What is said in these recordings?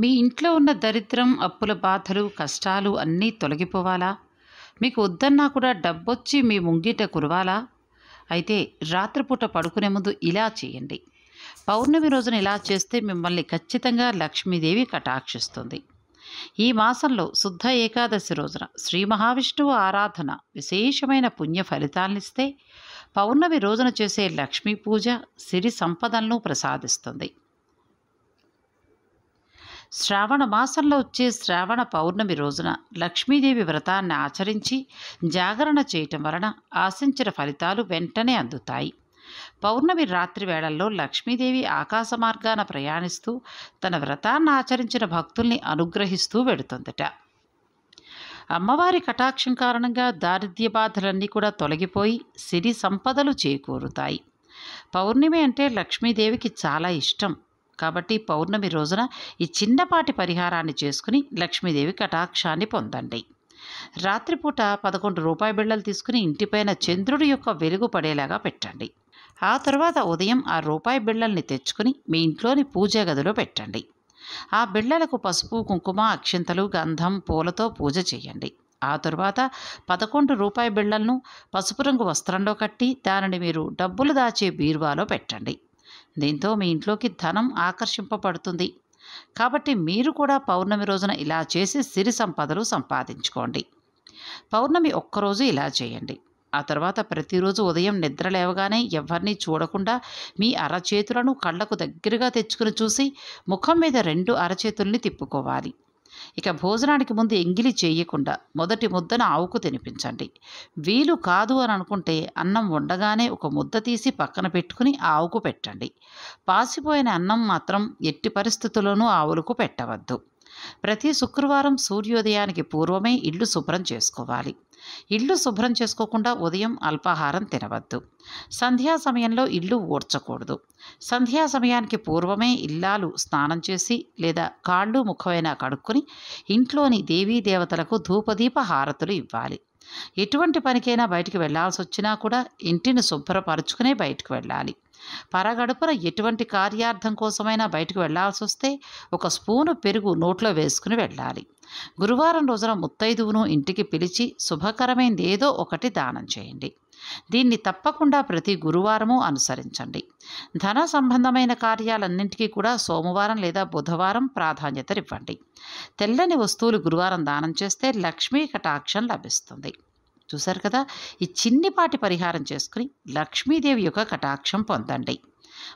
మీ ఇంట్లో ఉన్న దరిద్రం అప్పుల బాధలు కష్టాలు అన్నీ తొలగిపోవాలా మీకు వద్దన్నా కూడా డబ్బొచ్చి మీ ముంగిట కురవాలా అయితే రాత్రిపూట పడుకునే ముందు ఇలా చేయండి పౌర్ణమి రోజున ఇలా చేస్తే మిమ్మల్ని ఖచ్చితంగా లక్ష్మీదేవి కటాక్షిస్తుంది ఈ మాసంలో శుద్ధ ఏకాదశి రోజున శ్రీ మహావిష్ణువు ఆరాధన విశేషమైన పుణ్య ఫలితాలనిస్తే పౌర్ణమి రోజున చేసే లక్ష్మీ పూజ సిరి సంపదలను ప్రసాదిస్తుంది శ్రావణ మాసంలో వచ్చే శ్రావణ పౌర్ణమి రోజున లక్ష్మీదేవి వ్రతాన్ని ఆచరించి జాగరణ చేయటం వలన ఆశించిన ఫలితాలు వెంటనే అందుతాయి పౌర్ణమి రాత్రి వేళల్లో లక్ష్మీదేవి ఆకాశ మార్గాన ప్రయాణిస్తూ తన వ్రతాన్ని ఆచరించిన భక్తుల్ని అనుగ్రహిస్తూ వెడుతుందట అమ్మవారి కటాక్షం కారణంగా దారిద్ర్య బాధలన్నీ కూడా తొలగిపోయి సిరి సంపదలు చేకూరుతాయి పౌర్ణమి అంటే లక్ష్మీదేవికి చాలా ఇష్టం కాబట్టి పౌర్ణమి రోజున ఈ చిన్నపాటి పరిహారాన్ని చేసుకుని లక్ష్మీదేవి కటాక్షాన్ని పొందండి రాత్రిపూట పదకొండు రూపాయి బిళ్ళలు తీసుకుని ఇంటిపైన చంద్రుడి యొక్క వెలుగు పడేలాగా పెట్టండి ఆ తర్వాత ఉదయం ఆ రూపాయి బిళ్ళల్ని తెచ్చుకుని మీ ఇంట్లోని పూజా గదిలో పెట్టండి ఆ బిళ్ళలకు పసుపు కుంకుమ అక్షింతలు గంధం పూలతో పూజ చేయండి ఆ తరువాత పదకొండు రూపాయి బిళ్ళలను పసుపు రంగు వస్త్రంలో కట్టి దానిని మీరు డబ్బులు దాచే బీరువాలో పెట్టండి దీంతో మీ ఇంట్లోకి ధనం ఆకర్షింపబడుతుంది కాబట్టి మీరు కూడా పౌర్ణమి రోజున ఇలా చేసి సిరి సంపదలు సంపాదించుకోండి పౌర్ణమి ఒక్కరోజు ఇలా చేయండి ఆ తర్వాత ప్రతిరోజు ఉదయం నిద్ర లేవగానే ఎవరిని చూడకుండా మీ అరచేతులను కళ్ళకు దగ్గరగా తెచ్చుకుని చూసి ముఖం మీద రెండు అరచేతుల్ని తిప్పుకోవాలి ఇక భోజనానికి ముందు ఎంగిలి చేయకుండా మొదటి ముద్దను ఆవుకు తినిపించండి వీలు కాదు అని అనుకుంటే అన్నం ఉండగానే ఒక ముద్ద తీసి పక్కన పెట్టుకుని ఆవుకు పెట్టండి పాసిపోయిన అన్నం మాత్రం ఎట్టి పరిస్థితుల్లోనూ ఆవులకు పెట్టవద్దు ప్రతి శుక్రవారం సూర్యోదయానికి పూర్వమే ఇల్లు శుభ్రం చేసుకోవాలి ఇల్లు శుభ్రం చేసుకోకుండా ఉదయం అల్పాహారం తినవద్దు సంధ్యా సమయంలో ఇల్లు ఊడ్చకూడదు సంధ్యా సమయానికి పూర్వమే ఇల్లాలు స్నానం చేసి లేదా కాళ్ళు ముఖమైనా కడుక్కుని ఇంట్లోని దేవీ దేవతలకు ధూపదీప హారతులు ఇవ్వాలి ఎటువంటి పనికైనా బయటికి వెళ్లాల్సి వచ్చినా కూడా ఇంటిని శుభ్రపరుచుకునే బయటకు వెళ్ళాలి పరగడుపున ఎటువంటి కార్యార్థం కోసమైనా బయటకు వెళ్లాల్సి వస్తే ఒక స్పూను పెరుగు నోట్లో వేసుకుని వెళ్ళాలి గురువారం రోజున ముత్తైదువును ఇంటికి పిలిచి శుభకరమైంది ఏదో ఒకటి దానం చేయండి దీన్ని తప్పకుండా ప్రతి గురువారము అనుసరించండి ధన సంబంధమైన కార్యాలన్నింటికీ కూడా సోమవారం లేదా బుధవారం ప్రాధాన్యతనివ్వండి తెల్లని వస్తువులు గురువారం దానం చేస్తే లక్ష్మీ కటాక్షం లభిస్తుంది చూశారు కదా ఈ చిన్నిపాటి పరిహారం చేసుకుని లక్ష్మీదేవి యొక్క కటాక్షం పొందండి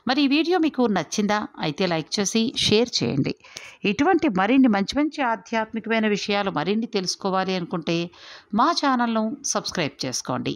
మరి ఈ వీడియో మీకు నచ్చిందా అయితే లైక్ చేసి షేర్ చేయండి ఇటువంటి మరిన్ని మంచి మంచి ఆధ్యాత్మికమైన విషయాలు మరిన్ని తెలుసుకోవాలి అనుకుంటే మా ఛానల్ను సబ్స్క్రైబ్ చేసుకోండి